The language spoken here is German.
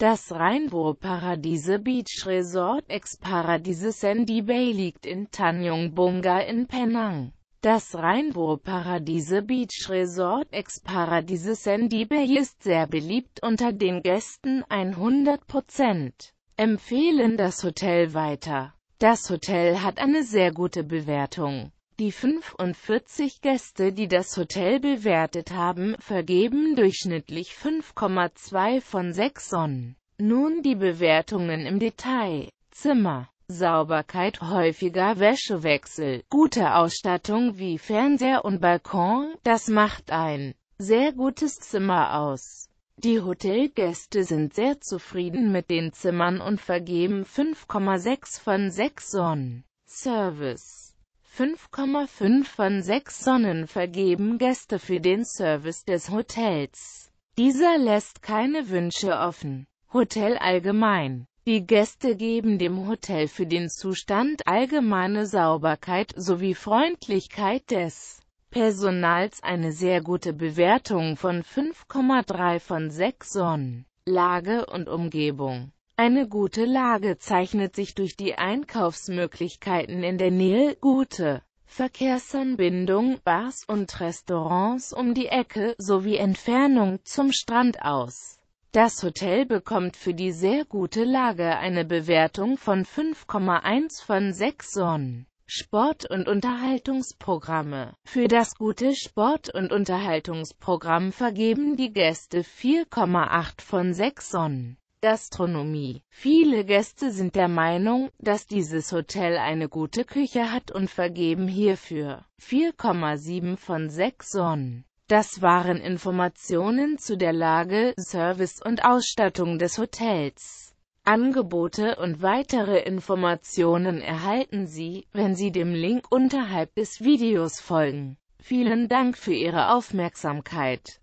Das Rheinburg-Paradiese Beach Resort ex Paradiese Sandy Bay liegt in Tanjung Bunga in Penang. Das Rheinburg-Paradiese Beach Resort ex Paradiese Sandy Bay ist sehr beliebt unter den Gästen 100%. Empfehlen das Hotel weiter. Das Hotel hat eine sehr gute Bewertung. Die 45 Gäste, die das Hotel bewertet haben, vergeben durchschnittlich 5,2 von 6 Sonnen. Nun die Bewertungen im Detail. Zimmer. Sauberkeit, häufiger Wäschewechsel, gute Ausstattung wie Fernseher und Balkon, das macht ein sehr gutes Zimmer aus. Die Hotelgäste sind sehr zufrieden mit den Zimmern und vergeben 5,6 von 6 Sonnen. Service 5,5 von 6 Sonnen vergeben Gäste für den Service des Hotels. Dieser lässt keine Wünsche offen. Hotel allgemein. Die Gäste geben dem Hotel für den Zustand allgemeine Sauberkeit sowie Freundlichkeit des Personals eine sehr gute Bewertung von 5,3 von 6 Sonnen. Lage und Umgebung eine gute Lage zeichnet sich durch die Einkaufsmöglichkeiten in der Nähe, gute Verkehrsanbindung, Bars und Restaurants um die Ecke sowie Entfernung zum Strand aus. Das Hotel bekommt für die sehr gute Lage eine Bewertung von 5,1 von 6 Sonnen. Sport- und Unterhaltungsprogramme. Für das gute Sport- und Unterhaltungsprogramm vergeben die Gäste 4,8 von 6 Sonnen. Gastronomie. Viele Gäste sind der Meinung, dass dieses Hotel eine gute Küche hat und vergeben hierfür 4,7 von 6 Sonnen. Das waren Informationen zu der Lage, Service und Ausstattung des Hotels. Angebote und weitere Informationen erhalten Sie, wenn Sie dem Link unterhalb des Videos folgen. Vielen Dank für Ihre Aufmerksamkeit.